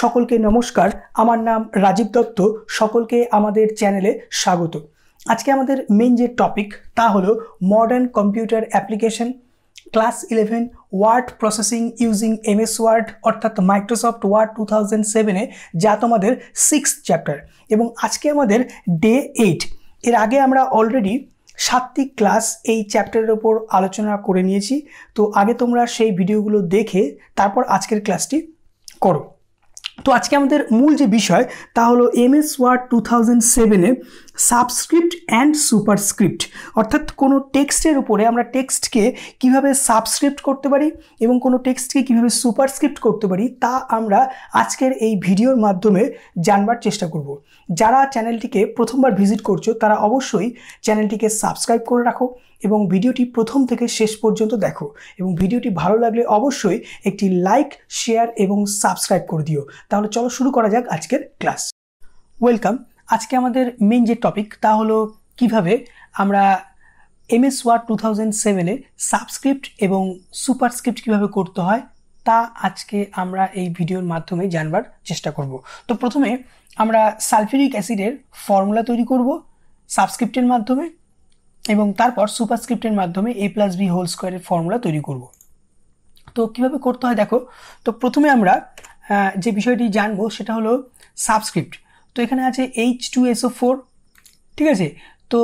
সকলকে নমস্কার আমার নাম রাজীব দত্ত সকলকে আমাদের চ্যানেলে স্বাগত আজকে আমাদের মেন যে টপিক তা হলো modern computer application class eleven word processing using MS Word অর্থাৎ মাইক্রোসফট ওয়ার্ড টু থাউজেন্ড সেভেনে যা তোমাদের সিক্স চ্যাপ্টার এবং আজকে আমাদের ডে এইট এর আগে আমরা অলরেডি সাতটি ক্লাস এই চ্যাপ্টারের ওপর আলোচনা করে নিয়েছি তো আগে তোমরা সেই ভিডিওগুলো দেখে তারপর আজকের ক্লাসটি করো তো আজকে আমাদের মূল যে বিষয় তা হলো M S Word two thousand সেভেনে সাবস্ক্রিপ্ট অ্যান্ড সুপারস্ক্রিপ্ট অর্থাৎ কোনো টেক্সটের উপরে আমরা টেক্সটকে কিভাবে সাবস্ক্রিপ্ট করতে পারি এবং কোনো টেক্সটকে কিভাবে সুপারস্ক্রিপ্ট করতে পারি তা আমরা আজকের এই ভিডিওর মাধ্যমে জানবার চেষ্টা করব যারা চ্যানেলটিকে প্রথমবার ভিজিট করছো তারা অবশ্যই চ্যানেলটিকে সাবস্ক্রাইব করে রাখো এবং ভিডিওটি প্রথম থেকে শেষ পর্যন্ত দেখো এবং ভিডিওটি ভালো লাগলে অবশ্যই একটি লাইক শেয়ার এবং সাবস্ক্রাইব করে দিও তাহলে চলো শুরু করা যাক আজকের ক্লাস ওয়েলকাম আজকে আমাদের মেন যে টপিক তা হলো কিভাবে আমরা M S Word two thousand সেভেনে সাবস্ক্রিপ্ট এবং সুপারস্ক্রিপ্ট কীভাবে করতে হয় তা আজকে আমরা এই ভিডিওর মাধ্যমে জানবার চেষ্টা করব তো প্রথমে আমরা সালফিউরিক অ্যাসিডের ফর্মুলা তৈরি করব সাবস্ক্রিপ্টের মাধ্যমে এবং তারপর সুপারস্ক্রিপ্টের মাধ্যমে এ প্লাস বি হোল স্কোয়ারের ফর্মুলা তৈরি করব তো কিভাবে করতে হয় দেখো তো প্রথমে আমরা যে বিষয়টি জানবো সেটা হলো সাবস্ক্রিপ্ট তো এখানে আছে এইচ টু এসও ফোর ঠিক আছে তো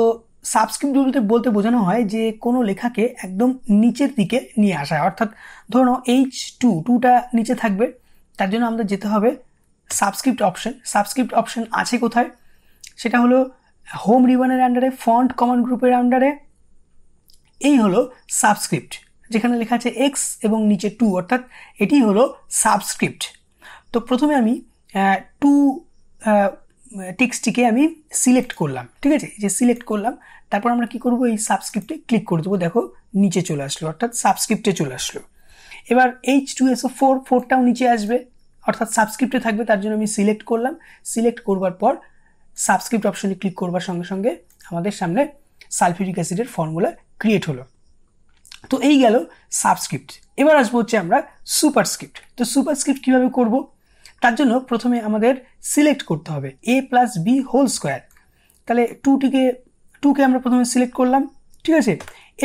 সাবস্ক্রিপ্ট বলতে বলতে বোঝানো হয় যে কোনো লেখাকে একদম নিচের দিকে নিয়ে আসা অর্থাৎ ধরুন এইচ টু টুটা নিচে থাকবে তার জন্য আমাদের যেতে হবে সাবস্ক্রিপ্ট অপশন সাবস্ক্রিপ্ট অপশন আছে কোথায় সেটা হলো হোম রিবনের আন্ডারে ফন্ট কমন গ্রুপের আন্ডারে এই হলো সাবস্ক্রিপ্ট যেখানে লেখা আছে এক্স এবং নিচে টু অর্থাৎ এটি হলো সাবস্ক্রিপ্ট তো প্রথমে আমি টু টিক্সটিকে আমি সিলেক্ট করলাম ঠিক আছে যে সিলেক্ট করলাম তারপর আমরা কি করব এই সাবস্ক্রিপ্টে ক্লিক করে দেবো দেখো নিচে চলে আসলো অর্থাৎ সাবস্ক্রিপ্টে চলে আসলো এবার এইচ টু এসও ফোর ফোরটাও নিচে আসবে অর্থাৎ সাবস্ক্রিপ্টে থাকবে তার জন্য আমি সিলেক্ট করলাম সিলেক্ট করবার পর সাবস্ক্রিপ্ট অপশনে ক্লিক করবার সঙ্গে সঙ্গে আমাদের সামনে সালফিউরিক অ্যাসিডের ফর্মুলা ক্রিয়েট হলো তো এই গেল সাবস্ক্রিপ্ট এবার আসবো হচ্ছে আমরা সুপারস্ক্রিপ্ট তো সুপারস্ক্রিপ্ট কীভাবে করব তার জন্য প্রথমে আমাদের সিলেক্ট করতে হবে A plus B whole square তাহলে টুটিকে টুকে আমরা প্রথমে সিলেক্ট করলাম ঠিক আছে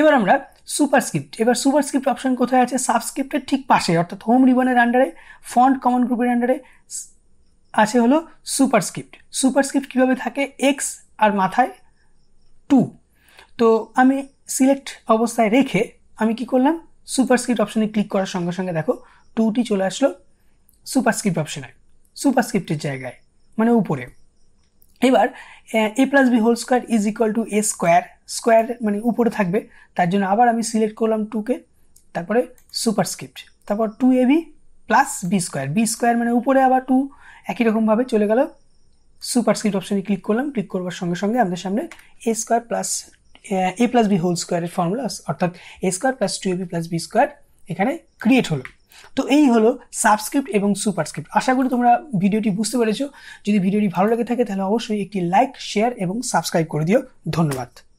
এবার আমরা সুপারস্ক্রিপ্ট এবার সুপারস্ক্রিপ্ট অপশন কোথায় আছে সাবস্ক্রিপ্টের ঠিক পাশে অর্থাৎ হোম রিবনের আন্ডারে ফন্ট কমন গ্রুপের আন্ডারে আছে হলো সুপারস্ক্রিপ্ট সুপারস্ক্রিপ্ট কীভাবে থাকে এক্স আর মাথায় টু তো আমি সিলেক্ট অবস্থায় রেখে আমি কি করলাম সুপারস্ক্রিপ্ট অপশানে ক্লিক করার সঙ্গে সঙ্গে দেখো টুটি চলে আসলো সুপারস্ক্রিপ্ট অপশানে সুপারস্ক্রিপ্টের জায়গায় মানে উপরে এবার A plus B whole square is equal to A square square মানে উপরে থাকবে তার জন্য আবার আমি সিলেক্ট করলাম টুকে তারপরে সুপারস্ক্রিপ্ট তারপর two A B plus B square B square মানে উপরে আবার টু একই রকমভাবে চলে গেল সুপারস্ক্রিপ্ট অপশানে ক্লিক করলাম ক্লিক করবার সঙ্গে সঙ্গে আমাদের সামনে A square plus A plus B whole স্কোয়ারের ফর্মুলা অর্থাৎ A square plus two A B plus B square এখানে ক্রিয়েট হলো তো এই হলো সাবস্ক্রিপ্ট এবং সুপারস্ক্রিপ্ট আশা করি তোমরা ভিডিওটি বুঝতে পেরেছো যদি ভিডিওটি ভালো লেগে থাকে তাহলে অবশ্যই একটি লাইক শেয়ার এবং সাবস্ক্রাইব করে দিও ধন্যবাদ